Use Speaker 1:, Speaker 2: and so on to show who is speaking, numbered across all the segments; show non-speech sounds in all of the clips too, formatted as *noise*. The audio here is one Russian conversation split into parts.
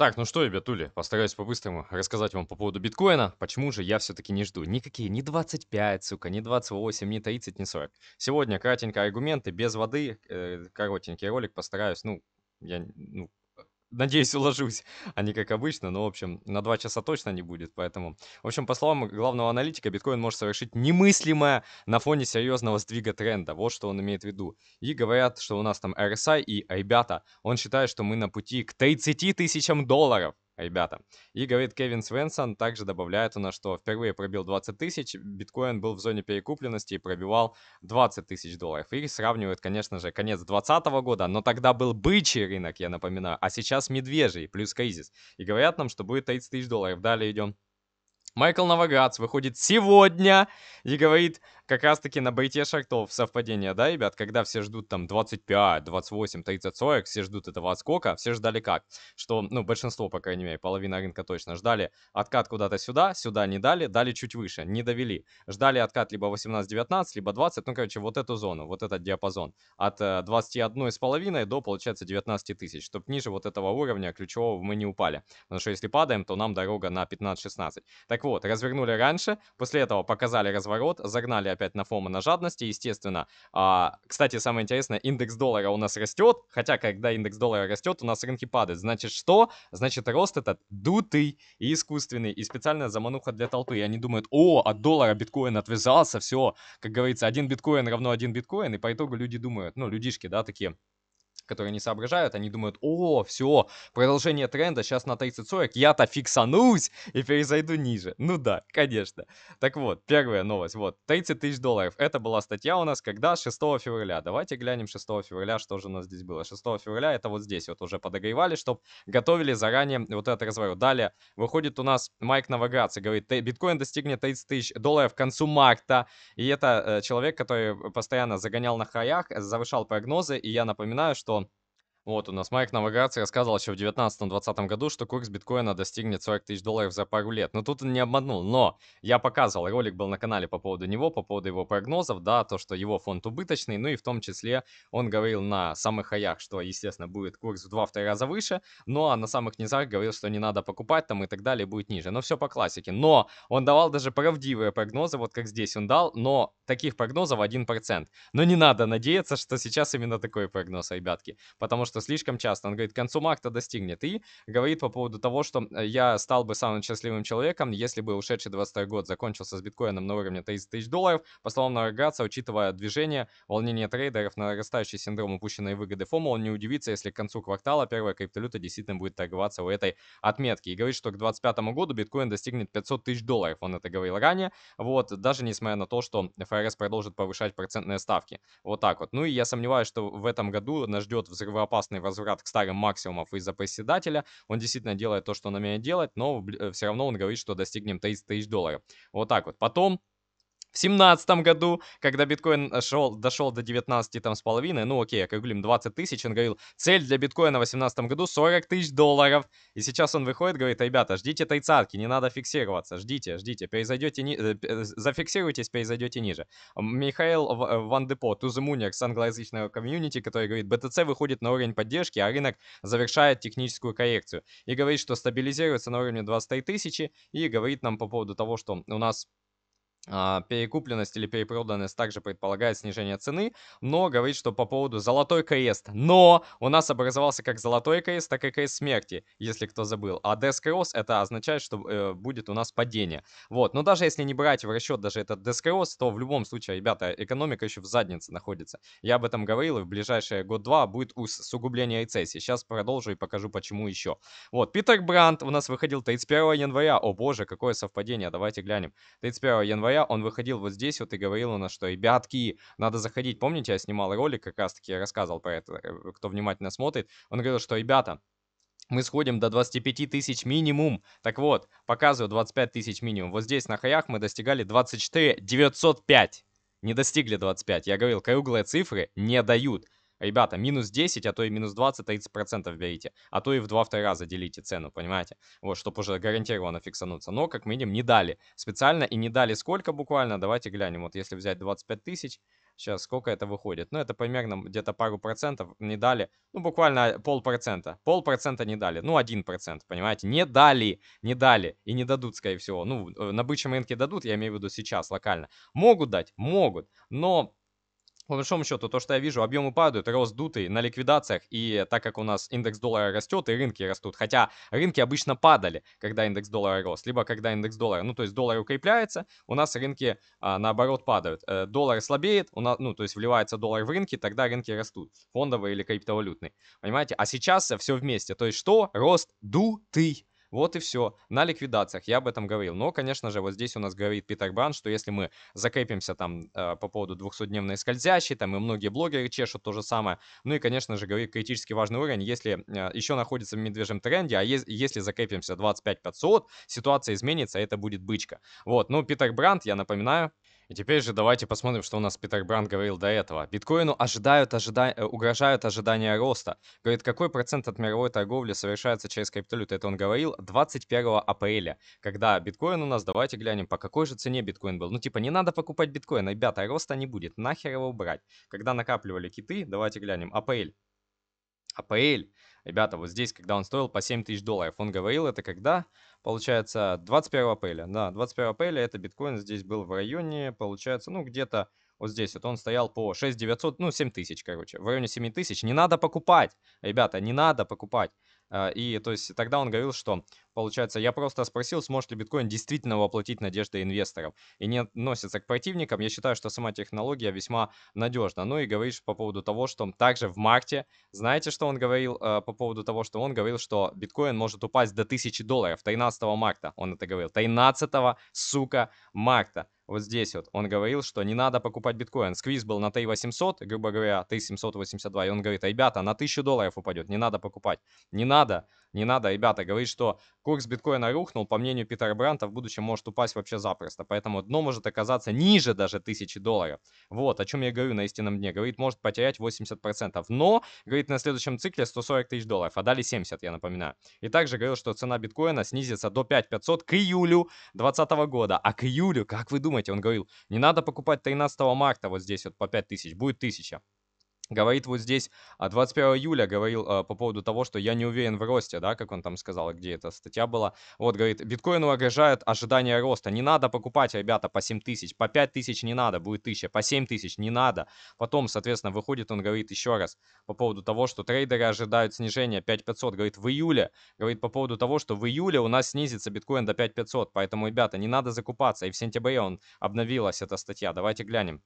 Speaker 1: Так, ну что, ребятули, постараюсь по-быстрому рассказать вам по поводу биткоина, почему же я все-таки не жду никакие ни 25, сука, ни 28, ни 30, ни 40. Сегодня кратенько аргументы, без воды, э, коротенький ролик, постараюсь, ну, я, ну, Надеюсь, *laughs* уложусь, а не как обычно, но, в общем, на 2 часа точно не будет, поэтому... В общем, по словам главного аналитика, биткоин может совершить немыслимое на фоне серьезного сдвига тренда, вот что он имеет в виду. И говорят, что у нас там RSI и, ребята, он считает, что мы на пути к 30 тысячам долларов ребята. И говорит Кевин Свенсон, также добавляет у нас, что впервые пробил 20 тысяч, биткоин был в зоне перекупленности и пробивал 20 тысяч долларов. И сравнивает, конечно же, конец 2020 года, но тогда был бычий рынок, я напоминаю, а сейчас медвежий, плюс кризис. И говорят нам, что будет 30 тысяч долларов. Далее идем. Майкл Новоградс выходит сегодня и говорит, как раз-таки на бейте шартов совпадение, да, ребят? Когда все ждут там 25, 28, 30, 40, все ждут этого отскока, все ждали как? Что, ну, большинство, по крайней мере, половина рынка точно ждали откат куда-то сюда, сюда не дали, дали чуть выше, не довели. Ждали откат либо 18-19, либо 20, ну, короче, вот эту зону, вот этот диапазон. От 21,5 э, до, получается, 19 тысяч, чтобы ниже вот этого уровня ключевого мы не упали. Потому что если падаем, то нам дорога на 15-16. Так вот, развернули раньше, после этого показали разворот, загнали опять на фома на жадности, естественно. А, кстати, самое интересное, индекс доллара у нас растет, хотя когда индекс доллара растет, у нас рынки падают. Значит, что? Значит, рост этот дутый и искусственный, и специальная замануха для толпы. И они думают, о, от доллара биткоин отвязался, все. Как говорится, один биткоин равно один биткоин, и по итогу люди думают, ну, людишки, да, такие, которые не соображают, они думают, о, все, продолжение тренда сейчас на 30-40, я-то фиксанусь и перезайду ниже. Ну да, конечно. Так вот, первая новость, вот, 30 тысяч долларов. Это была статья у нас когда? 6 февраля. Давайте глянем 6 февраля, что же у нас здесь было. 6 февраля это вот здесь вот уже подогревали, чтобы готовили заранее вот этот разворот. Далее выходит у нас Майк Новоградц и говорит, биткоин достигнет 30 тысяч долларов к концу марта. И это э, человек, который постоянно загонял на хаях, завышал прогнозы. И я напоминаю, что вот, у нас Майк Навигация сказал еще в 2019-2020 году, что курс биткоина достигнет 40 тысяч долларов за пару лет. Но ну, тут он не обманул. Но я показывал, ролик был на канале по поводу него, по поводу его прогнозов, да, то, что его фонд убыточный, ну и в том числе он говорил на самых аях, что, естественно, будет курс в 2-2 раза выше, Ну а на самых низах говорил, что не надо покупать там и так далее, будет ниже. Но все по классике. Но он давал даже правдивые прогнозы, вот как здесь он дал, но таких прогнозов 1%. Но не надо надеяться, что сейчас именно такой прогноз, ребятки, потому что что слишком часто. Он говорит, к концу марта достигнет. И говорит по поводу того, что э, я стал бы самым счастливым человеком, если бы ушедший 22 год закончился с биткоином на уровне 30 тысяч долларов. По словам Наргаца, учитывая движение, волнение трейдеров, нарастающий синдром упущенной выгоды ФОМа, он не удивится, если к концу квартала первая криптовалюта действительно будет торговаться у этой отметки. И говорит, что к 2025 году биткоин достигнет 500 тысяч долларов. Он это говорил ранее. Вот, даже несмотря на то, что ФРС продолжит повышать процентные ставки. Вот так вот. Ну и я сомневаюсь, что в этом году нас ждет взрывоопасный классный возврат к старым максимумов из-за поседателя, Он действительно делает то, что он умеет делать, но э, все равно он говорит, что достигнем 30 тысяч долларов. Вот так вот. Потом в семнадцатом году, когда биткоин э, шел, дошел до 19 там с половиной, ну окей, как говорим, 20 тысяч, он говорил, цель для биткоина в восемнадцатом году 40 тысяч долларов. И сейчас он выходит, говорит, ребята, ждите тридцатки, не надо фиксироваться, ждите, ждите, перезайдете, ни... Э, зафиксируйтесь, перезайдете ниже. Михаил э, Ван Депо, Тузумуник с англоязычного комьюнити, который говорит, BTC выходит на уровень поддержки, а рынок завершает техническую коррекцию. И говорит, что стабилизируется на уровне 23 тысячи, и говорит нам по поводу того, что у нас а, перекупленность или перепроданность также предполагает снижение цены, но говорит, что по поводу золотой крест. Но у нас образовался как золотой крест, так и крест смерти, если кто забыл. А Death Cross это означает, что э, будет у нас падение. Вот, но даже если не брать в расчет даже этот Death Cross, то в любом случае, ребята, экономика еще в заднице находится. Я об этом говорил, и в ближайшие год-два будет усугубление рецессии. Сейчас продолжу и покажу, почему еще. Вот, Питер Бранд у нас выходил 31 января. О боже, какое совпадение, давайте глянем. 31 января говоря, он выходил вот здесь вот и говорил у нас, что, ребятки, надо заходить. Помните, я снимал ролик, как раз-таки рассказывал про это, э, кто внимательно смотрит. Он говорил, что, ребята, мы сходим до 25 тысяч минимум. Так вот, показываю 25 тысяч минимум. Вот здесь на хаях мы достигали 24 905. Не достигли 25. Я говорил, круглые цифры не дают ребята, минус 10, а то и минус 20-30% берите, а то и в 2-2 раза делите цену, понимаете? Вот, чтобы уже гарантированно фиксануться. Но, как минимум, не дали специально и не дали сколько буквально. Давайте глянем, вот если взять 25 тысяч, сейчас сколько это выходит? Ну, это примерно где-то пару процентов не дали, ну, буквально полпроцента. Полпроцента не дали, ну, один процент, понимаете? Не дали, не дали и не дадут, скорее всего. Ну, э, на бычьем рынке дадут, я имею в виду сейчас, локально. Могут дать, могут, но по большому счету, то, что я вижу, объемы падают, рост дутый на ликвидациях, и так как у нас индекс доллара растет, и рынки растут, хотя рынки обычно падали, когда индекс доллара рос, либо когда индекс доллара, ну, то есть доллар укрепляется, у нас рынки, а, наоборот, падают. Э, доллар слабеет, у нас, ну, то есть вливается доллар в рынки, тогда рынки растут, фондовые или криптовалютные, понимаете? А сейчас все вместе, то есть что? Рост дутый, вот и все. На ликвидациях я об этом говорил. Но, конечно же, вот здесь у нас говорит Питер Бран, что если мы закрепимся там э, по поводу 200-дневной скользящей, там и многие блогеры чешут то же самое. Ну и, конечно же, говорит критически важный уровень, если э, еще находится в медвежьем тренде, а е- если закрепимся 25 500, ситуация изменится, это будет бычка. Вот, ну, Питер Бранд, я напоминаю, и теперь же давайте посмотрим, что у нас Питер Бран говорил до этого. Биткоину ожидают, ожида... Э, угрожают ожидания роста. Говорит, какой процент от мировой торговли совершается через криптовалюты? Это он говорил 21 апреля, когда биткоин у нас, давайте глянем, по какой же цене биткоин был. Ну типа не надо покупать биткоин, ребята, роста не будет, нахер его брать. Когда накапливали киты, давайте глянем, апрель. Апрель Ребята, вот здесь, когда он стоил по 7 тысяч долларов, он говорил это когда? Получается, 21 апреля. Да, 21 апреля это биткоин здесь был в районе, получается, ну, где-то вот здесь вот он стоял по 6 900, ну, 7 тысяч, короче, в районе 7 тысяч. Не надо покупать, ребята, не надо покупать. Э, и, то есть, тогда он говорил, что Получается, я просто спросил, сможет ли биткоин действительно воплотить надежды инвесторов. И не относится к противникам. Я считаю, что сама технология весьма надежна. Ну и говоришь по поводу того, что также в марте, знаете, что он говорил э, по поводу того, что он говорил, что биткоин может упасть до 1000 долларов 13 марта. Он это говорил. 13, сука, марта вот здесь вот, он говорил, что не надо покупать биткоин. Сквиз был на Т-800, грубо говоря, Т-782, и он говорит, ребята, на 1000 долларов упадет, не надо покупать. Не надо, не надо, ребята, говорит, что Курс биткоина рухнул, по мнению Питера Бранта, в будущем может упасть вообще запросто, поэтому дно может оказаться ниже даже тысячи долларов. Вот, о чем я говорю на истинном дне. Говорит, может потерять 80%, но, говорит, на следующем цикле 140 тысяч долларов, а дали 70, я напоминаю. И также говорил, что цена биткоина снизится до 5500 к июлю 2020 года. А к июлю, как вы думаете, он говорил, не надо покупать 13 марта вот здесь вот по 5000, будет 1000 говорит вот здесь, 21 а, июля говорил э, по поводу того, что я не уверен в росте, да, как он там сказал, где эта статья была. Вот, говорит, биткоину угрожает ожидание роста. Не надо покупать, ребята, по 7 тысяч, по 5 тысяч не надо, будет 1000, по 7 тысяч не надо. Потом, соответственно, выходит, он говорит еще раз по поводу того, что трейдеры ожидают снижения 5500, говорит, в июле, говорит по поводу того, что в июле у нас снизится биткоин до 5500, поэтому, ребята, не надо закупаться. И в сентябре он обновилась эта статья, давайте глянем.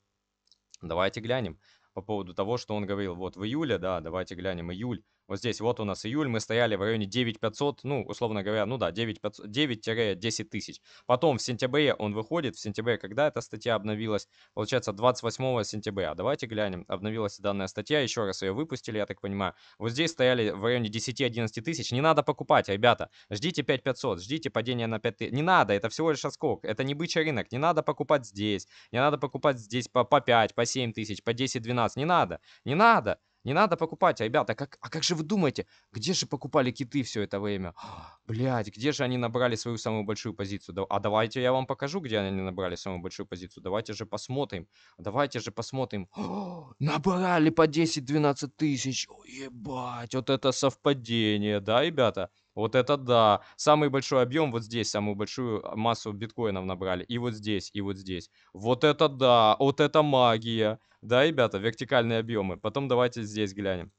Speaker 1: Давайте глянем по поводу того, что он говорил, вот в июле, да, давайте глянем июль, вот здесь вот у нас июль, мы стояли в районе 9500, ну, условно говоря, ну да, 9-10 тысяч. Потом в сентябре он выходит, в сентябре когда эта статья обновилась? Получается 28 сентября. Давайте глянем, обновилась данная статья, еще раз ее выпустили, я так понимаю. Вот здесь стояли в районе 10-11 тысяч, не надо покупать, ребята, ждите 5500, ждите падения на 5 тысяч. Не надо, это всего лишь отскок, это не бычий рынок, не надо покупать здесь, не надо покупать здесь по, по 5, по 7 тысяч, по 10-12, не надо, не надо. Не надо покупать, а, ребята, как, а как же вы думаете, где же покупали киты все это время? *gasps* Блять, где же они набрали свою самую большую позицию? а давайте я вам покажу, где они набрали самую большую позицию. Давайте же посмотрим. Давайте же посмотрим. О, *gasps* набрали по 10-12 тысяч. О, ебать, вот это совпадение, да, ребята? Вот это да. Самый большой объем вот здесь, самую большую а, массу биткоинов набрали. И вот здесь, и вот здесь. Вот это да, вот это магия. Да, ребята, вертикальные объемы. Потом давайте здесь глянем.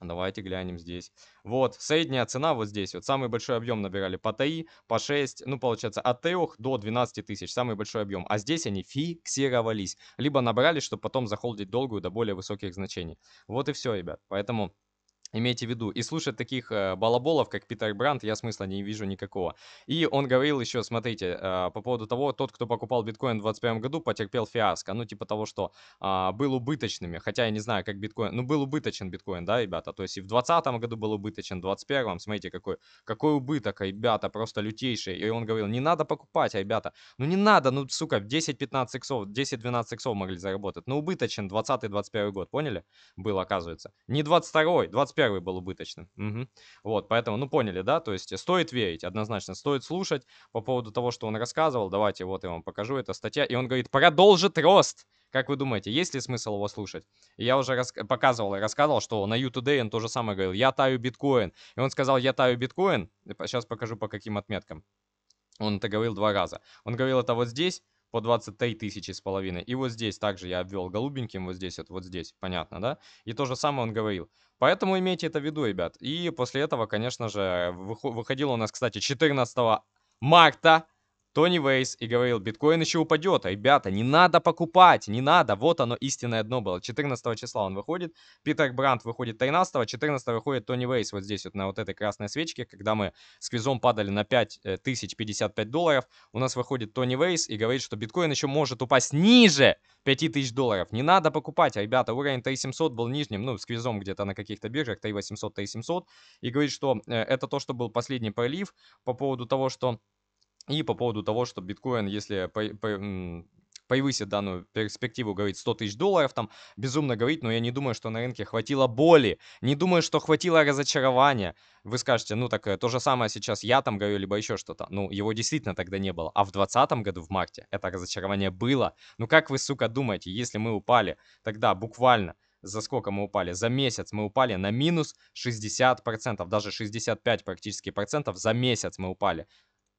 Speaker 1: Давайте глянем здесь. Вот, средняя цена вот здесь. Вот самый большой объем набирали по ТАИ, по 6, ну, получается, от 3 до 12 тысяч. Самый большой объем. А здесь они фиксировались. Либо набрали, чтобы потом захолдить долгую до более высоких значений. Вот и все, ребят. Поэтому Имейте в виду. И слушать таких э, балаболов, как Питер Бранд, я смысла не вижу никакого. И он говорил еще, смотрите, э, по поводу того, тот, кто покупал биткоин в 2021 году, потерпел фиаско. Ну, типа того, что э, был убыточными. Хотя я не знаю, как биткоин... Ну, был убыточен биткоин, да, ребята? То есть и в 2020 году был убыточен, в 2021. Смотрите, какой, какой убыток, ребята, просто лютейший. И он говорил, не надо покупать, ребята. Ну, не надо, ну, сука, 10-15 иксов, 10-12 иксов могли заработать. Ну, убыточен 20-21 год, поняли? Был, оказывается. Не 22 21 первый был убыточным. Угу. Вот, поэтому, ну, поняли, да? То есть стоит верить, однозначно, стоит слушать по поводу того, что он рассказывал. Давайте, вот я вам покажу, эта статья. И он говорит, продолжит рост. Как вы думаете, есть ли смысл его слушать? И я уже рас- показывал и рассказывал, что на YouTube он то же самое говорил, я таю биткоин. И он сказал, я таю биткоин. Сейчас покажу по каким отметкам. Он это говорил два раза. Он говорил это вот здесь, по 23 тысячи с половиной. И вот здесь также я обвел голубеньким, вот здесь вот, вот здесь, понятно, да? И то же самое он говорил. Поэтому имейте это в виду, ребят. И после этого, конечно же, выходил у нас, кстати, 14 марта Тони Вейс и говорил, биткоин еще упадет, ребята, не надо покупать, не надо. Вот оно, истинное дно было. 14 числа он выходит, Питер Брандт выходит 13, 14 выходит Тони Вейс вот здесь вот на вот этой красной свечке, когда мы с квизом падали на 5055 э, долларов, у нас выходит Тони Вейс и говорит, что биткоин еще может упасть ниже 5000 долларов. Не надо покупать, а ребята, уровень 3700 был нижним, ну, с квизом где-то на каких-то биржах, 3800, 3700, и говорит, что э, это то, что был последний пролив по поводу того, что и по поводу того, что биткоин, если по, по, повысит данную перспективу, говорит, 100 тысяч долларов, там, безумно говорит, но я не думаю, что на рынке хватило боли, не думаю, что хватило разочарования. Вы скажете, ну так э, то же самое сейчас я там говорю, либо еще что-то. Ну, его действительно тогда не было. А в 2020 году, в марте, это разочарование было. Ну как вы, сука, думаете, если мы упали тогда буквально за сколько мы упали? За месяц мы упали на минус 60%, даже 65 практически процентов за месяц мы упали.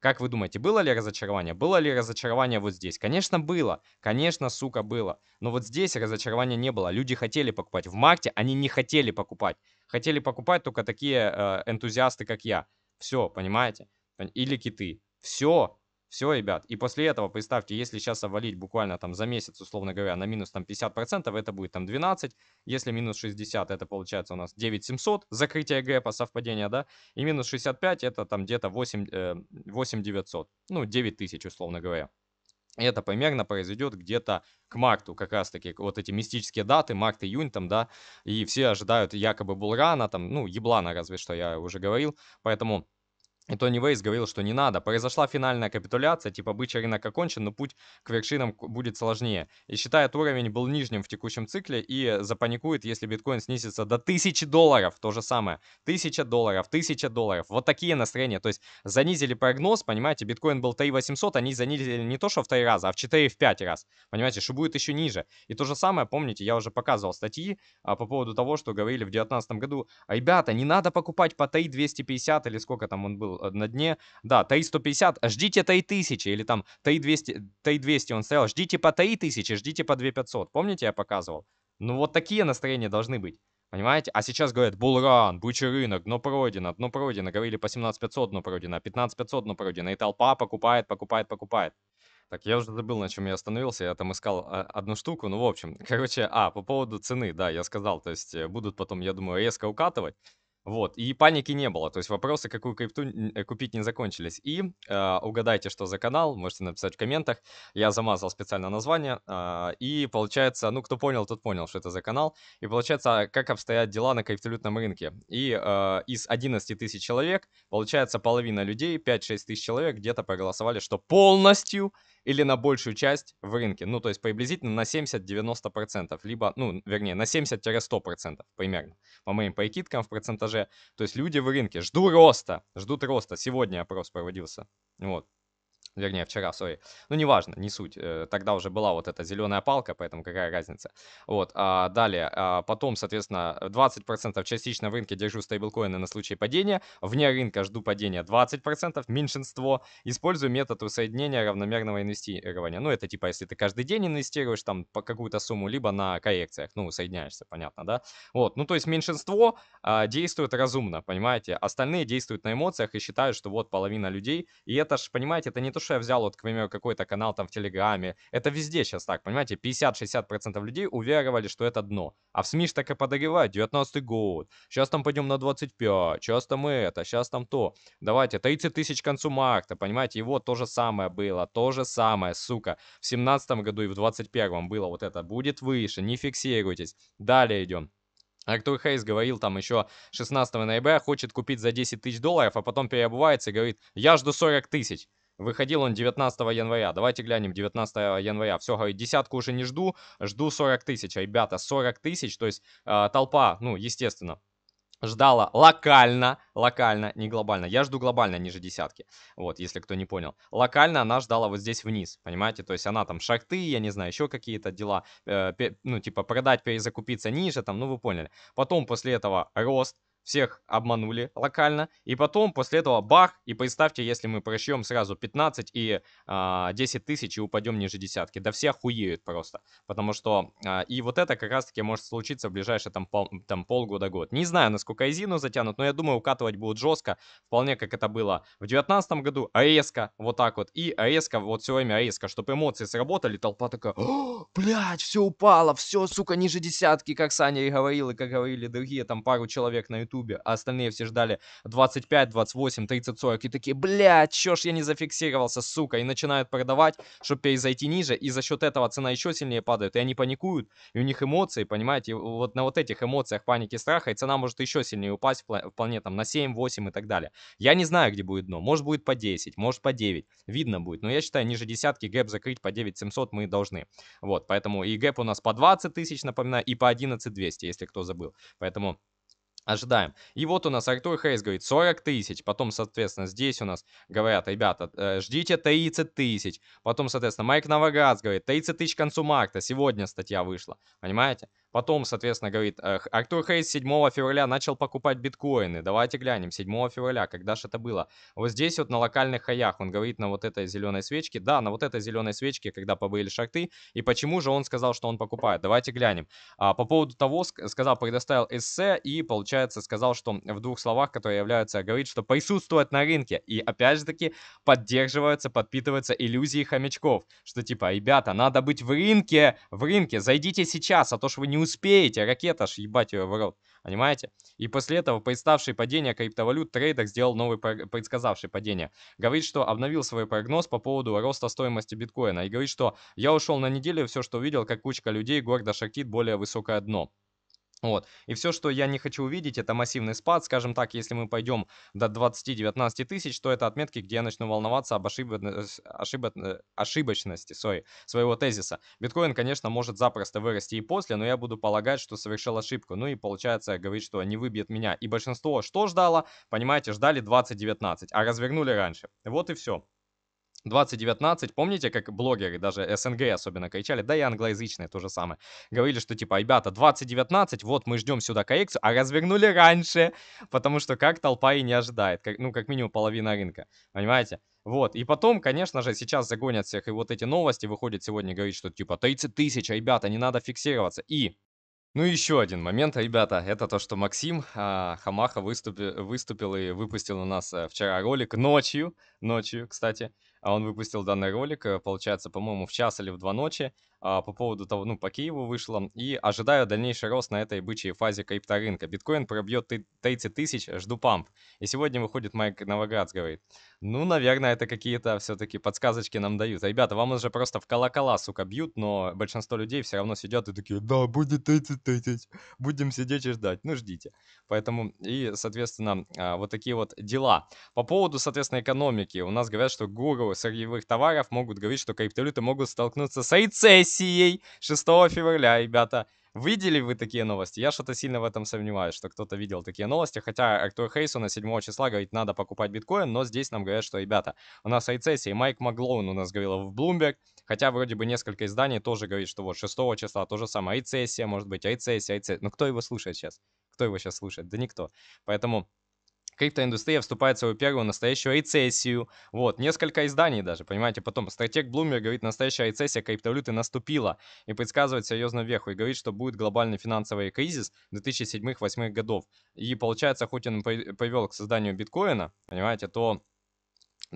Speaker 1: Как вы думаете, было ли разочарование? Было ли разочарование вот здесь? Конечно, было. Конечно, сука, было. Но вот здесь разочарования не было. Люди хотели покупать. В марте они не хотели покупать. Хотели покупать только такие э, энтузиасты, как я. Все, понимаете? Или киты. Все, все, ребят. И после этого, представьте, если сейчас обвалить буквально там за месяц, условно говоря, на минус там 50%, это будет там 12. Если минус 60, это получается у нас 9700, закрытие гэпа, совпадение, да? И минус 65, это там где-то 8, 8900, э, ну 9000, условно говоря. И это примерно произойдет где-то к марту, как раз таки, вот эти мистические даты, март-июнь там, да, и все ожидают якобы булрана там, ну, еблана разве что я уже говорил, поэтому и Тони Вейс говорил, что не надо. Произошла финальная капитуляция, типа бычий рынок окончен, но путь к вершинам будет сложнее. И считает уровень был нижним в текущем цикле и запаникует, если биткоин снизится до 1000 долларов. То же самое. 1000 долларов, 1000 долларов. Вот такие настроения. То есть занизили прогноз, понимаете, биткоин был 3800, они занизили не то что в 3 раза, а в 4 в 5 раз. Понимаете, что будет еще ниже. И то же самое, помните, я уже показывал статьи а, по поводу того, что говорили в 2019 году. Ребята, не надо покупать по 3250 или сколько там он был Э, на дне. Да, ТАИ 150, ждите ТАИ 1000 или там ТАИ 200, ТАИ 200 он стоял, ждите по ТАИ 1000, ждите по 2500. Помните, я показывал? Ну вот такие настроения должны быть. Понимаете? А сейчас говорят, булран, бычий рынок, но пройдено, но пройдено. Говорили по 17500 дно пройдено, 15500 а но пройдено. И толпа покупает, покупает, покупает. Так, я уже забыл, на чем я остановился, я там искал э, одну штуку, ну, в общем, короче, а, по поводу цены, да, я сказал, то есть э, будут потом, я думаю, резко укатывать, вот, и паники не было, то есть вопросы, какую крипту э, купить, не закончились. И э, угадайте, что за канал, можете написать в комментах. Я замазал специально название, э, и получается, ну, кто понял, тот понял, что это за канал. И получается, а, как обстоят дела на криптовалютном рынке. И э, из 11 тысяч человек, получается, половина людей, 5-6 тысяч человек где-то проголосовали, что полностью или на большую часть в рынке. Ну, то есть приблизительно на 70-90%, либо, ну, вернее, на 70-100% примерно. По моим прикидкам в процентаже. То есть люди в рынке. ждут роста, ждут роста. Сегодня опрос проводился. Вот. Вернее, вчера, сори. Ну, неважно, не суть. Э, тогда уже была вот эта зеленая палка, поэтому какая разница. Вот, а далее. А потом, соответственно, 20% частично в рынке держу стейблкоины на случай падения. Вне рынка жду падения 20%, меньшинство. Использую метод усоединения равномерного инвестирования. Ну, это типа, если ты каждый день инвестируешь там по какую-то сумму, либо на коррекциях, ну, соединяешься, понятно, да? Вот, ну, то есть меньшинство а, действует разумно, понимаете? Остальные действуют на эмоциях и считают, что вот половина людей. И это ж, понимаете, это не то, что я взял, вот, к примеру, какой-то канал там в Телеграме. Это везде сейчас так, понимаете? 50-60% людей уверовали, что это дно. А в СМИ ж так и подогревают. 19 год. Сейчас там пойдем на 25. Сейчас там это, сейчас там то. Давайте, 30 тысяч к концу марта, понимаете? Его то же самое было, то же самое, сука. В 17 году и в 21 было вот это. Будет выше, не фиксируйтесь. Далее идем. Артур Хейс говорил там еще 16 ноября, хочет купить за 10 тысяч долларов, а потом переобувается и говорит, я жду 40 тысяч. Выходил он 19 января. Давайте глянем, 19 января. Все, говорит, десятку уже не жду, жду 40 тысяч. Ребята, 40 тысяч, то есть э, толпа, ну, естественно, ждала локально, локально, не глобально. Я жду глобально а ниже десятки, вот, если кто не понял. Локально она ждала вот здесь вниз, понимаете? То есть она там шахты, я не знаю, еще какие-то дела, э, ну, типа продать, перезакупиться ниже, там, ну, вы поняли. Потом после этого рост, всех обманули локально, и потом после этого бах, и представьте, если мы прощем сразу 15 и а, 10 тысяч и упадем ниже десятки, да все охуеют просто, потому что а, и вот это как раз таки может случиться в ближайшие там, пол, там полгода-год. Не знаю, насколько Изину затянут, но я думаю, укатывать будут жестко, вполне как это было в 2019 году, резко, вот так вот, и резко, вот все время резко, чтобы эмоции сработали, толпа такая, блядь, все упало, все, сука, ниже десятки, как Саня и говорил, и как говорили другие там пару человек на YouTube, Ютубе, а остальные все ждали 25, 28, 30, 40 и такие, блядь, чё ж я не зафиксировался, сука, и начинают продавать, чтобы перезайти ниже, и за счет этого цена еще сильнее падает, и они паникуют, и у них эмоции, понимаете, вот на вот этих эмоциях паники, страха, и цена может еще сильнее упасть вполне там на 7, 8 и так далее. Я не знаю, где будет дно, может будет по 10, может по 9, видно будет, но я считаю, ниже десятки гэп закрыть по 9 700 мы должны, вот, поэтому и гэп у нас по 20 тысяч, напоминаю, и по 11 200, если кто забыл, поэтому... Ожидаем. И вот у нас Артур Хейс говорит 40 тысяч. Потом, соответственно, здесь у нас говорят, ребята, э, ждите 30 тысяч. Потом, соответственно, Майк Новоградс говорит 30 тысяч к концу марта. Сегодня статья вышла. Понимаете? Потом, соответственно, говорит, Артур Хейс 7 февраля начал покупать биткоины. Давайте глянем, 7 февраля, когда же это было? Вот здесь вот на локальных хаях он говорит на вот этой зеленой свечке. Да, на вот этой зеленой свечке, когда побыли шахты. И почему же он сказал, что он покупает? Давайте глянем. А, по поводу того, сказал, предоставил эссе и, получается, сказал, что в двух словах, которые являются, говорит, что присутствует на рынке. И, опять же таки, поддерживаются, подпитываются иллюзии хомячков. Что типа, ребята, надо быть в рынке, в рынке, зайдите сейчас, а то что вы не успеете, а ракета ж ебать ее в рот. Понимаете? И после этого, представший падение криптовалют, трейдер сделал новый предсказавший падение. Говорит, что обновил свой прогноз по поводу роста стоимости биткоина. И говорит, что я ушел на неделю, все, что увидел, как кучка людей гордо шахтит более высокое дно. Вот. И все, что я не хочу увидеть, это массивный спад. Скажем так, если мы пойдем до 20-19 тысяч, то это отметки, где я начну волноваться об ошиб... Ошиб... Э, ошибочности sorry, своего тезиса. Биткоин, конечно, может запросто вырасти и после, но я буду полагать, что совершил ошибку. Ну и получается, говорить, что не выбьет меня. И большинство что ждало? Понимаете, ждали 20-19, а развернули раньше. Вот и все. 2019, помните, как блогеры, даже СНГ особенно кричали, да и англоязычные то же самое, говорили, что типа, ребята, 2019, вот мы ждем сюда коррекцию, а развернули раньше, потому что как толпа и не ожидает, как, ну, как минимум половина рынка, понимаете? Вот, и потом, конечно же, сейчас загонят всех, и вот эти новости выходят сегодня, говорит, что типа 30 тысяч, ребята, не надо фиксироваться, и ну и еще один момент, ребята, это то, что Максим а, Хамаха выступи, выступил и выпустил у нас э, вчера ролик ночью, ночью, кстати, а он выпустил данный ролик, э, получается, по-моему, в час или в два ночи. А, по поводу того, ну, по Киеву вышло. И ожидаю дальнейший рост на этой бычьей фазе крипторынка. Биткоин пробьет 30 тысяч, жду памп. И сегодня выходит Майк Новоградс, говорит. Ну, наверное, это какие-то все-таки подсказочки нам дают. Ребята, вам уже просто в колокола, сука, бьют, но большинство людей все равно сидят и такие, да, будет 30 тысяч, будем сидеть и ждать. Ну, ждите. Поэтому, и, соответственно, а, вот такие вот дела. По поводу, соответственно, экономики. У нас говорят, что гуру сырьевых товаров могут говорить, что криптовалюты могут столкнуться с рецессией сессией 6 февраля, ребята. Видели вы такие новости? Я что-то сильно в этом сомневаюсь, что кто-то видел такие новости. Хотя Артур Хейсу на 7 числа говорит, надо покупать биткоин, но здесь нам говорят, что, ребята, у нас рецессия. Майк Маглоун у нас говорил в Bloomberg. Хотя вроде бы несколько изданий тоже говорит, что вот 6 числа то же самое. Рецессия, может быть, рецессия, рецессия. Но кто его слушает сейчас? Кто его сейчас слушает? Да никто. Поэтому криптоиндустрия вступает в свою первую настоящую рецессию. Вот, несколько изданий даже, понимаете, потом стратег Блумер говорит, настоящая рецессия криптовалюты наступила и предсказывает серьезную веху и говорит, что будет глобальный финансовый кризис 2007-2008 годов. И получается, Хутин привел к созданию биткоина, понимаете, то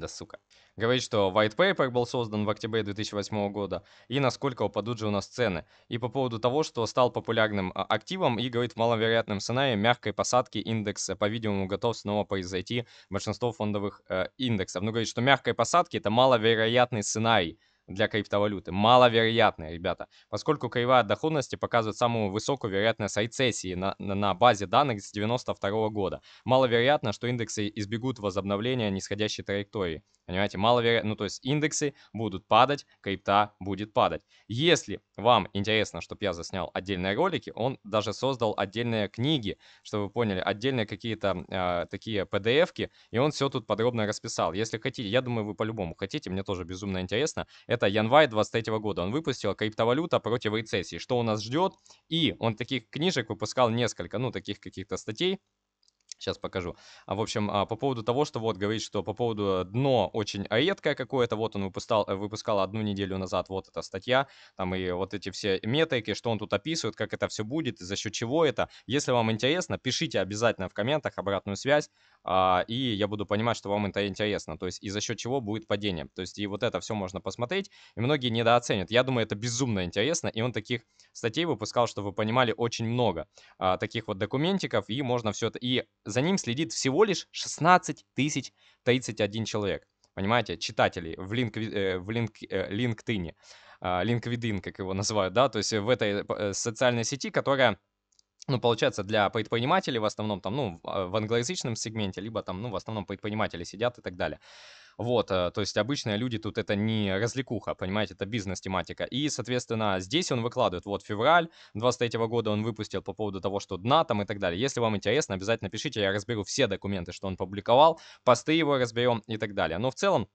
Speaker 1: да сука. Говорит, что White Paper был создан в октябре 2008 года, и насколько упадут же у нас цены. И по поводу того, что стал популярным а, активом, и говорит, в маловероятном сценарии мягкой посадки индекс по-видимому, готов снова произойти большинство фондовых э, индексов. Но ну, говорит, что мягкой посадки это маловероятный сценарий для криптовалюты. Маловероятно, ребята, поскольку кривая доходности показывает самую высокую вероятность рецессии на, на базе данных с 92 года. Маловероятно, что индексы избегут возобновления нисходящей траектории. Понимаете, маловероятно, ну то есть индексы будут падать, крипта будет падать. Если вам интересно, чтобы я заснял отдельные ролики, он даже создал отдельные книги, чтобы вы поняли, отдельные какие-то э, такие PDF-ки, и он все тут подробно расписал. Если хотите, я думаю, вы по-любому хотите, мне тоже безумно интересно. Это это январь 23 года, он выпустил «Криптовалюта против рецессии», что у нас ждет, и он таких книжек выпускал несколько, ну, таких каких-то статей, Сейчас покажу. А, в общем, а, по поводу того, что вот говорит, что по поводу э, дно очень редкое какое-то, вот он выпускал, э, выпускал одну неделю назад вот эта статья, там и вот эти все метрики, что он тут описывает, как это все будет, и за счет чего это. Если вам интересно, пишите обязательно в комментах обратную связь, а, и я буду понимать, что вам это интересно, то есть и за счет чего будет падение. То есть и вот это все можно посмотреть, и многие недооценят. Я думаю, это безумно интересно, и он таких статей выпускал, что вы понимали, очень много а, таких вот документиков, и можно все это... И за ним следит всего лишь 16 тысяч 31 человек, понимаете, читателей в, линк, э, в линк, э, LinkedIn, а, LinkedIn, как его называют, да, то есть в этой э, социальной сети, которая ну, получается, для предпринимателей в основном там, ну, а, в англоязычном сегменте, либо там, ну, в основном предприниматели сидят и так далее. Вот, э, то есть обычные люди тут это не развлекуха, понимаете, это бизнес-тематика. И, соответственно, здесь он выкладывает, вот, февраль 23 года он выпустил по поводу того, что дна там и так далее. Если вам интересно, обязательно пишите, я разберу все документы, что он публиковал, посты его разберем и так далее. Но в целом,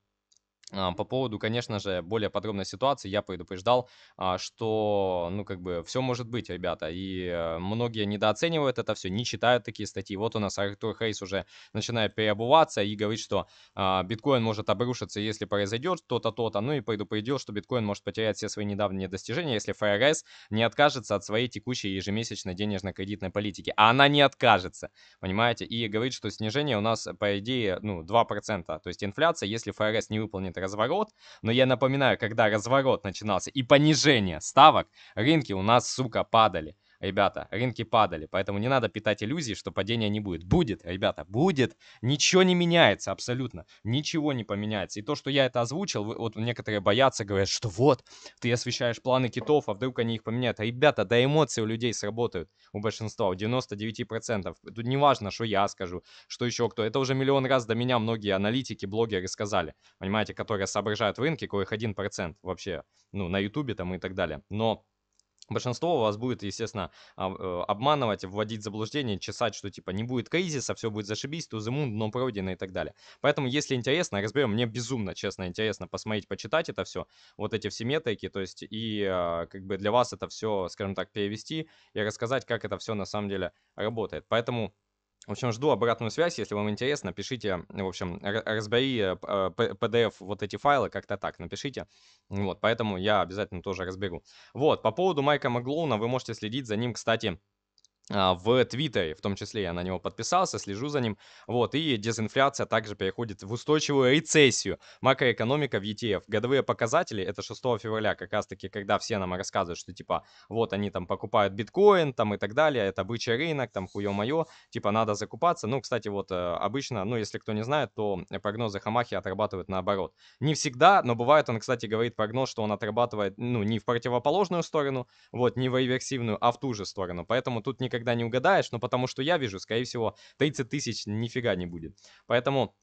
Speaker 1: а, по поводу, конечно же, более подробной ситуации я предупреждал, а, что, ну, как бы, все может быть, ребята, и э, многие недооценивают это все, не читают такие статьи. Вот у нас Артур Хейс уже начинает переобуваться и говорит, что а, биткоин может обрушиться, если произойдет то-то, то-то, ну и предупредил, что биткоин может потерять все свои недавние достижения, если ФРС не откажется от своей текущей ежемесячной денежно-кредитной политики. А она не откажется, понимаете, и говорит, что снижение у нас, по идее, ну, 2%, то есть инфляция, если ФРС не выполнит разворот. Но я напоминаю, когда разворот начинался и понижение ставок, рынки у нас, сука, падали ребята, рынки падали, поэтому не надо питать иллюзии, что падения не будет. Будет, ребята, будет. Ничего не меняется абсолютно, ничего не поменяется. И то, что я это озвучил, вот некоторые боятся, говорят, что вот, ты освещаешь планы китов, а вдруг они их поменяют. Ребята, да эмоции у людей сработают, у большинства, у 99%. Тут не важно, что я скажу, что еще кто. Это уже миллион раз до меня многие аналитики, блогеры сказали, понимаете, которые соображают в рынке, коих 1% вообще, ну, на ютубе там и так далее. Но Большинство вас будет, естественно, а, э, обманывать, вводить в заблуждение, чесать, что типа не будет кризиса, все будет зашибись, тузы мунд, но пройдено и так далее. Поэтому, если интересно, разберем, мне безумно, честно, интересно посмотреть, почитать это все, вот эти все метрики, то есть и а, как бы для вас это все, скажем так, перевести и рассказать, как это все на самом деле работает. Поэтому в общем, жду обратную связь. Если вам интересно, пишите, в общем, разбери э, PDF вот эти файлы, как-то так напишите. Вот, поэтому я обязательно тоже разберу. Вот, по поводу Майка Маглоуна вы можете следить за ним, кстати, а, в Твиттере, в том числе я на него подписался, слежу за ним, вот, и дезинфляция также переходит в устойчивую рецессию. Макроэкономика в ETF. Годовые показатели, это 6 февраля, как раз таки, когда все нам рассказывают, что типа, вот они там покупают биткоин, там и так далее, это бычий рынок, там хуё-моё, типа надо закупаться. Ну, кстати, вот э, обычно, ну, если кто не знает, то прогнозы Хамахи отрабатывают наоборот. Не всегда, но бывает он, кстати, говорит прогноз, что он отрабатывает, ну, не в противоположную сторону, вот, не в реверсивную, а в ту же сторону. Поэтому тут не никогда не угадаешь, но потому что я вижу, скорее всего, 30 тысяч нифига не будет. Поэтому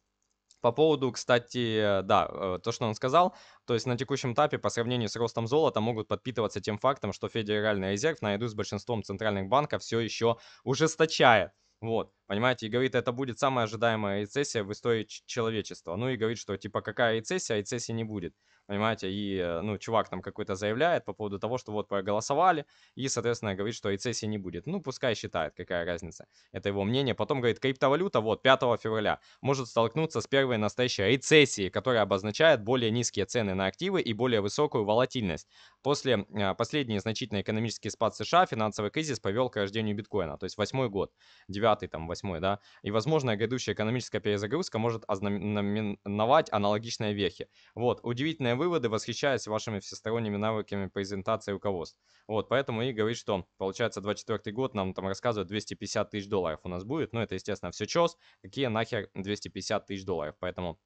Speaker 1: по поводу, кстати, да, э, то, что он сказал, то есть на текущем этапе по сравнению с ростом золота могут подпитываться тем фактом, что Федеральный резерв наряду с большинством центральных банков все еще ужесточает. Вот понимаете, и говорит, это будет самая ожидаемая рецессия в истории человечества. Ну и говорит, что типа какая рецессия, а рецессии не будет, понимаете, и, э, ну, чувак там какой-то заявляет по поводу того, что вот проголосовали, и, соответственно, говорит, что рецессии не будет. Ну, пускай считает, какая разница, это его мнение. Потом говорит, криптовалюта вот 5 февраля может столкнуться с первой настоящей рецессией, которая обозначает более низкие цены на активы и более высокую волатильность. После а, последний значительный экономический спад США финансовый кризис повел к рождению биткоина, то есть восьмой год, девятый там, восьмой 2008, да, и, возможная грядущая экономическая перезагрузка может ознаменовать аналогичные вехи. Вот, удивительные выводы, восхищаясь вашими всесторонними навыками презентации руководств. Вот, поэтому и говорит, что, получается, 24 год нам там рассказывают 250 тысяч долларов у нас будет, ну, это, естественно, все чес, какие нахер 250 тысяч долларов, поэтому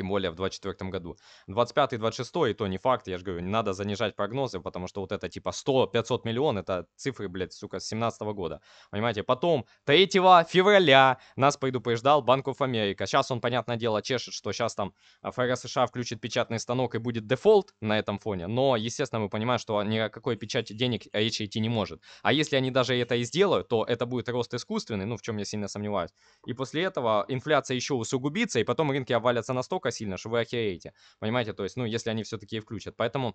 Speaker 1: тем более в 2024 году. 25 и 26 и то не факт, я же говорю, не надо занижать прогнозы, потому что вот это типа 100-500 миллион, это цифры, блядь, сука, с 17 года. Понимаете, потом 3 февраля нас предупреждал Банк of America. Сейчас он, понятное дело, чешет, что сейчас там ФРС США включит печатный станок и будет дефолт на этом фоне, но, естественно, мы понимаем, что ни о какой печати денег речи идти не может. А если они даже это и сделают, то это будет рост искусственный, ну, в чем я сильно сомневаюсь. И после этого инфляция еще усугубится, и потом рынки обвалятся настолько, настолько сильно, что вы охереете. Понимаете, то есть, ну, если они все-таки и включат. Поэтому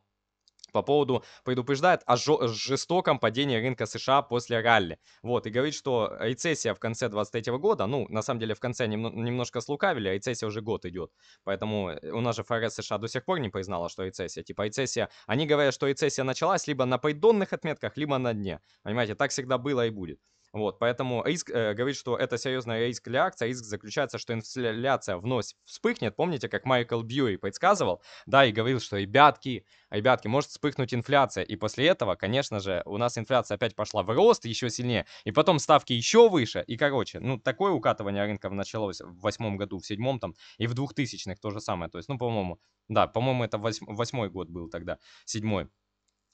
Speaker 1: по поводу предупреждает о жестоком падении рынка США после ралли. Вот, и говорит, что рецессия в конце 23 года, ну, на самом деле в конце нем немножко слукавили, а рецессия уже год идет. Поэтому э, у нас же ФРС США до сих пор не признала, что рецессия. Типа рецессия, они говорят, что рецессия началась либо на пойдонных отметках, либо на дне. Понимаете, так всегда было и будет. Вот, поэтому риск э, говорит, что это серьезная риск для акций. Риск заключается, что инфляция вновь вспыхнет. Помните, как Майкл Бьюи предсказывал, да, и говорил, что ребятки, ребятки, может вспыхнуть инфляция. И после этого, конечно же, у нас инфляция опять пошла в рост еще сильнее, и потом ставки еще выше. И, короче, ну, такое укатывание рынков началось в восьмом году, в седьмом там, и в двухтысячных то же самое. То есть, ну, по-моему, да, по-моему, это восьмой год был тогда, седьмой.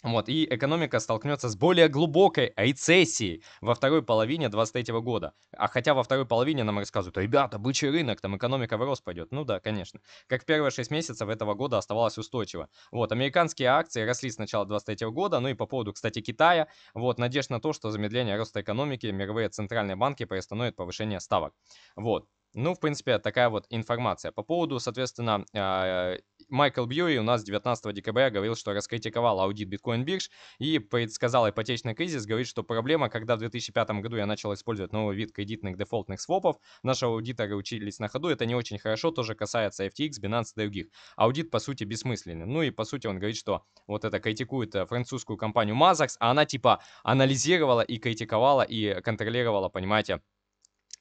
Speaker 1: Вот, и экономика столкнется с более глубокой рецессией во второй половине 23 года. А хотя во второй половине нам рассказывают, ребята, бычий рынок, там экономика в рост пойдет. Ну да, конечно. Как в первые 6 месяцев этого года оставалось устойчиво. Вот, американские акции росли с начала 23 года, ну и по поводу, кстати, Китая, вот, надежда на то, что замедление роста экономики мировые центральные банки приостановят повышение ставок. Вот. Ну, в принципе, такая вот информация. По поводу, соответственно, а, Майкл Бьюи у нас 19 декабря говорил, что раскритиковал аудит биткоин-бирж и предсказал ипотечный кризис, говорит, что проблема, когда в 2005 году я начал использовать новый вид кредитных дефолтных свопов, наши аудиторы учились на ходу, это не очень хорошо, тоже касается FTX, Binance и других. Аудит, по сути, бессмысленный. Ну и, по сути, он говорит, что вот это критикует э, французскую компанию Mazax, а она типа анализировала и критиковала и контролировала, понимаете,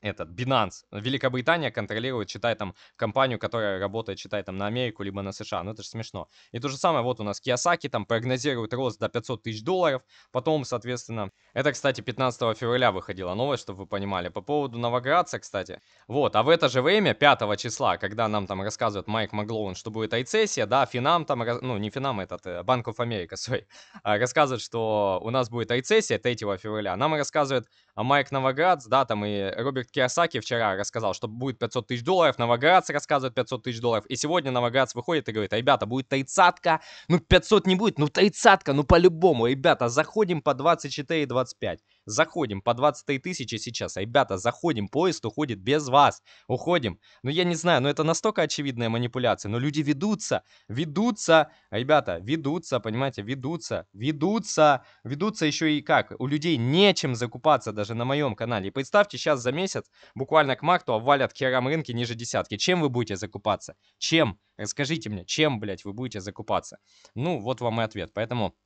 Speaker 1: этот, Binance. Великобритания контролирует, читай там, компанию, которая работает, читай там, на Америку, либо на США. Ну, это же смешно. И то же самое, вот у нас Киосаки, там, прогнозирует рост до 500 тысяч долларов. Потом, соответственно, это, кстати, 15 февраля выходила новость, чтобы вы понимали. По поводу Новоградца, кстати. Вот, а в это же время, 5 числа, когда нам там рассказывает Майк Маглоун, что будет рецессия, да, Финам там, ну, не Финам, этот, э, Банк оф Америка *laughs* свой, а рассказывает, что у нас будет рецессия 3 февраля. Нам рассказывает Майк Новоградц, да, там и Роберт Киосаки вчера рассказал, что будет 500 тысяч долларов, Новоградц рассказывает 500 тысяч долларов, и сегодня Новоградц выходит и говорит, ребята, будет тридцатка, ну 500 не будет, ну тридцатка, ну по-любому, ребята, заходим по 24-25. Заходим по 23 тысячи сейчас. Ребята, заходим, поезд уходит без вас. Уходим. Ну, я не знаю, но ну, это настолько очевидная манипуляция. Но люди ведутся, ведутся. Ребята, ведутся, понимаете, ведутся, ведутся. Ведутся еще и как? У людей нечем закупаться даже на моем канале. И представьте, сейчас за месяц буквально к макту обвалят херам рынки ниже десятки. Чем вы будете закупаться? Чем? Расскажите мне, чем, блядь, вы будете закупаться? Ну, вот вам и ответ. Поэтому...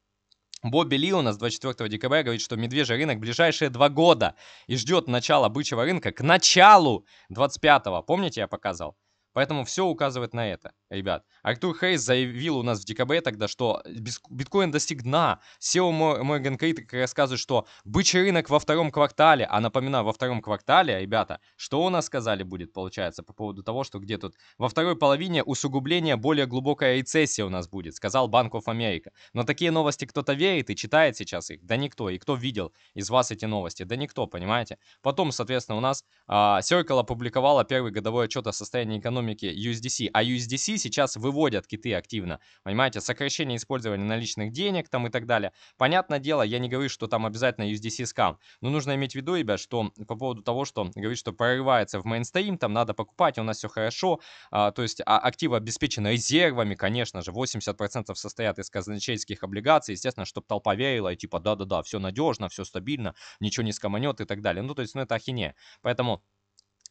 Speaker 1: Бобби Ли у нас 24 декабря говорит, что медвежий рынок ближайшие два года и ждет начала бычьего рынка к началу 25-го. Помните, я показал? Поэтому все указывает на это, ребят. Артур Хейс заявил у нас в декабре тогда, что биткоин достиг дна. SEO Morgan Критик рассказывает, что бычий рынок во втором квартале, а напоминаю, во втором квартале, ребята, что у нас сказали будет, получается, по поводу того, что где тут во второй половине усугубление, более глубокая рецессия у нас будет, сказал Банк of America. Но такие новости кто-то верит и читает сейчас их, да никто, и кто видел из вас эти новости, да никто, понимаете? Потом, соответственно, у нас а, Circle опубликовала первый годовой отчет о состоянии экономики экономики USDC, а USDC сейчас выводят киты активно, понимаете, сокращение использования наличных денег там и так далее. Понятное дело, я не говорю, что там обязательно USDC скам, но нужно иметь в виду, ребят, что по поводу того, что говорит, что прорывается в мейнстрим, там надо покупать, у нас все хорошо, а, то есть а, активы обеспечены резервами, конечно же, 80% состоят из казначейских облигаций, естественно, чтобы толпа верила и типа да-да-да, все надежно, все стабильно, ничего не скоманет и так далее. Ну, то есть, ну, это ахинея. Поэтому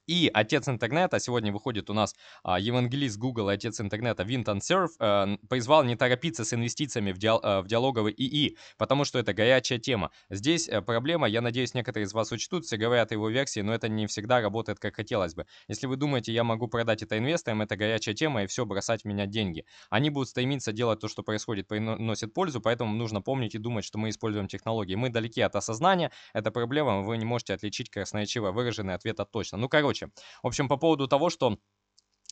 Speaker 1: и отец интернета, сегодня выходит у нас а, евангелист Google и отец интернета Винтон Серф, э, призвал не торопиться с инвестициями в, диал э, в диалоговый ИИ, потому что это горячая тема. Здесь э, проблема, я надеюсь, некоторые из вас учтут, все говорят о его версии, но это не всегда работает, как хотелось бы. Если вы думаете, я могу продать это инвесторам, это горячая тема, и все, бросать в меня деньги. Они будут стремиться делать то, что происходит, приносит пользу, поэтому нужно помнить и думать, что мы используем технологии. Мы далеки от осознания, это проблема, вы не можете отличить красноречиво выраженный ответ от точно. Ну, короче, Короче, в общем, по поводу того, что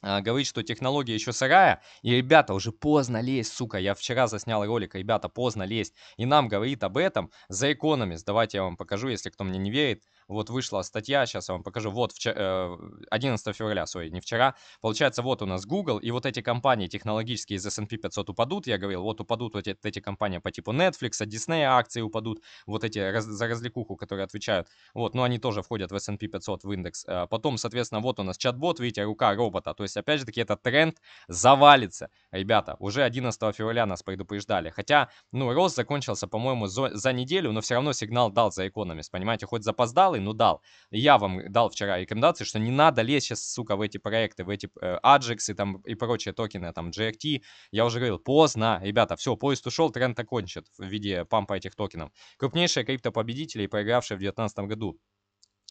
Speaker 1: а, говорит, что технология еще сырая, и, ребята, уже поздно лезть, сука, я вчера заснял ролик, ребята, поздно лезть, и нам говорит об этом The Economist, давайте я вам покажу, если кто мне не верит, вот вышла статья, сейчас я вам покажу. Вот, вчера, 11 э, февраля, сори, не вчера. Получается, вот у нас Google, и вот эти компании технологические из S&P 500 упадут. Я говорил, вот упадут вот эти, эти компании по типу Netflix, а Disney акции упадут. Вот эти раз, за развлекуху, которые отвечают. Вот, но они тоже входят в S&P 500 в индекс. А потом, соответственно, вот у нас чат-бот, видите, рука робота. То есть, опять же таки, этот тренд завалится. Ребята, уже 11 февраля нас предупреждали. Хотя, ну, рост закончился, по-моему, за, неделю, но все равно сигнал дал за Economist, понимаете, хоть запоздалый, ну дал. Я вам дал вчера рекомендации, что не надо лезть сейчас, сука, в эти проекты, в эти э, там и прочие токены, там GRT. Я уже говорил, поздно, ребята, все, поезд ушел, тренд окончит в виде пампа этих токенов. Крупнейшая крипто победителей, проигравшая в 2019 году.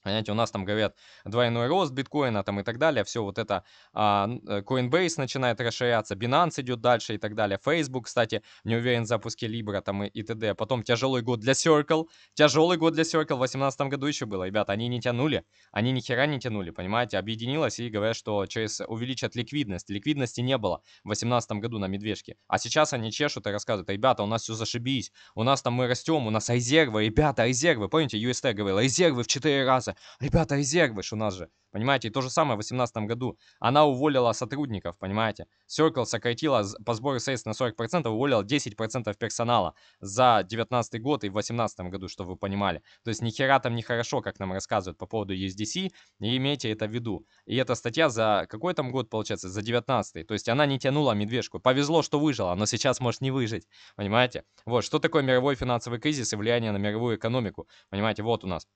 Speaker 1: Понимаете, у нас там говорят двойной рост биткоина там и так далее, все вот это, а, э, Coinbase начинает расширяться, Binance идет дальше и так далее, Facebook, кстати, не уверен в запуске Libra там и, и т.д. Потом тяжелый год для Circle, тяжелый год для Circle в 2018 году еще было, ребята, они не тянули, они ни хера не тянули, понимаете, объединилось и говорят, что через увеличат ликвидность, ликвидности не было в 2018 году на медвежке, а сейчас они чешут и рассказывают, ребята, у нас все зашибись, у нас там мы растем, у нас резервы, ребята, резервы, помните, UST говорил, резервы в 4 раза, увольняется. Ребята, а Изервыш у нас же. Понимаете, и то же самое в 2018 году. Она уволила сотрудников, понимаете. Circle сократила по сбору средств на 40%, уволила 10% персонала за 2019 год и в 2018 году, чтобы вы понимали. То есть ни нихера там нехорошо, как нам рассказывают по поводу USDC, и имейте это в виду. И эта статья за какой там год, получается, за 19 То есть она не тянула медвежку. Повезло, что выжила, но сейчас может не выжить, понимаете. Вот, что такое мировой финансовый кризис и влияние на мировую экономику, понимаете, вот у нас.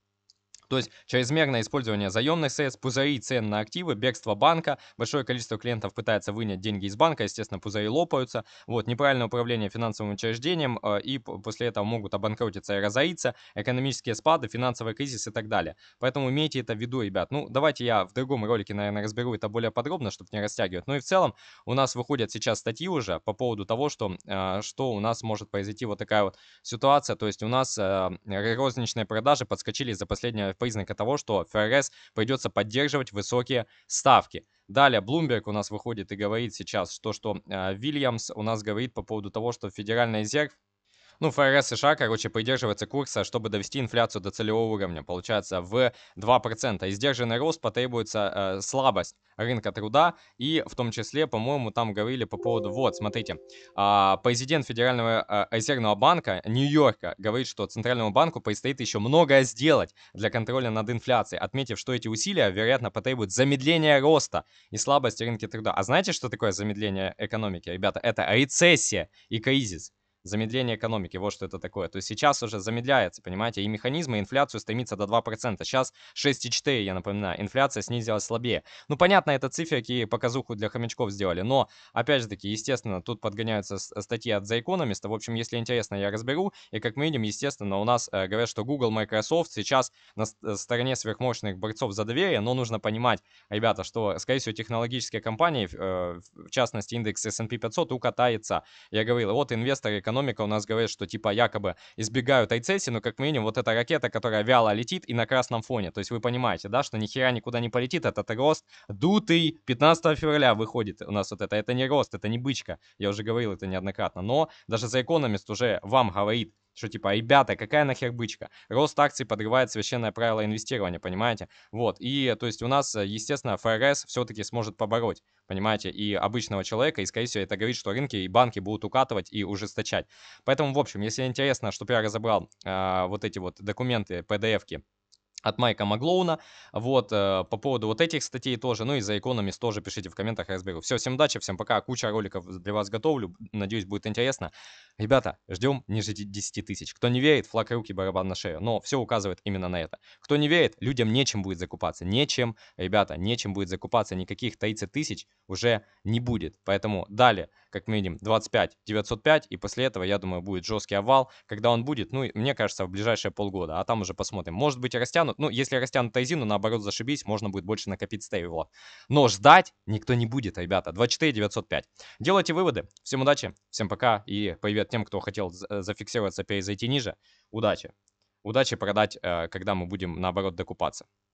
Speaker 1: То есть чрезмерное использование заемных средств, пузыри цен на активы, бегство банка, большое количество клиентов пытается вынять деньги из банка, естественно, пузыри лопаются, вот, неправильное управление финансовым учреждением, э, и после этого могут обанкротиться и разориться, экономические спады, финансовый кризис и так далее. Поэтому имейте это в виду, ребят. Ну, давайте я в другом ролике, наверное, разберу это более подробно, чтобы не растягивать. Ну и в целом у нас выходят сейчас статьи уже по поводу того, что, э, что у нас может произойти вот такая вот ситуация, то есть у нас э, розничные продажи подскочили за последнее признака того, что ФРС придется поддерживать высокие ставки. Далее, Блумберг у нас выходит и говорит сейчас, что, что э, Вильямс у нас говорит по поводу того, что Федеральный резерв ну, ФРС США, короче, придерживается курса, чтобы довести инфляцию до целевого уровня, получается, в 2%. И сдержанный рост потребуется э, слабость рынка труда, и в том числе, по-моему, там говорили по поводу, вот, смотрите, э, президент Федерального э, резервного банка Нью-Йорка говорит, что Центральному банку предстоит еще многое сделать для контроля над инфляцией, отметив, что эти усилия, вероятно, потребуют замедления роста и слабости рынка труда. А знаете, что такое замедление экономики, ребята? Это рецессия и кризис. Замедление экономики, вот что это такое. То есть сейчас уже замедляется, понимаете, и механизмы, инфляцию стремится до 2%. Сейчас 6,4, я напоминаю. Инфляция снизилась слабее. Ну, понятно, это циферки и показуху для хомячков сделали, но, опять же таки, естественно, тут подгоняются статьи от The Economist. В общем, если интересно, я разберу. И, как мы видим, естественно, у нас э, говорят, что Google, Microsoft сейчас на э, стороне сверхмощных борцов за доверие, но нужно понимать, ребята, что, скорее всего, технологические компании, э, в частности, индекс S&P 500, укатается. Я говорил, вот инвесторы, экономисты, экономика у нас говорит, что типа якобы избегают рецессии, но как минимум вот эта ракета, которая вяло летит и на красном фоне. То есть вы понимаете, да, что нихера никуда не полетит, этот рост дутый 15 февраля выходит у нас вот это. Это не рост, это не бычка, я уже говорил это неоднократно. Но даже за экономист уже вам говорит, что типа, ребята, какая нахер бычка? Рост акций подрывает священное правило инвестирования, понимаете? Вот, и то есть у нас, э, естественно, ФРС все-таки сможет побороть, понимаете, и обычного человека, и, скорее всего, это говорит, что рынки и банки будут укатывать и ужесточать. Поэтому, в общем, если интересно, чтобы я разобрал э, вот эти вот документы, PDF-ки, от Майка Маглоуна. Вот, э, по поводу вот этих статей тоже, ну и за Economist тоже пишите в комментах, я разберу. Все, всем удачи, всем пока, куча роликов для вас готовлю, надеюсь, будет интересно. Ребята, ждем ниже 10 тысяч. Кто не верит, флаг руки, барабан на шею, но все указывает именно на это. Кто не верит, людям нечем будет закупаться, нечем, ребята, нечем будет закупаться, никаких 30 тысяч уже не будет. Поэтому далее как мы видим, 25 905, и после этого, я думаю, будет жесткий овал. Когда он будет, ну, мне кажется, в ближайшие полгода, а там уже посмотрим. Может быть, растянут, ну, если растянут Айзину, ну, наоборот, зашибись, можно будет больше накопить стейблов. Но ждать никто не будет, ребята. 24 905. Делайте выводы. Всем удачи, всем пока, и привет тем, кто хотел э, зафиксироваться, перезайти ниже. Удачи. Удачи продать, э, когда мы будем, наоборот, докупаться.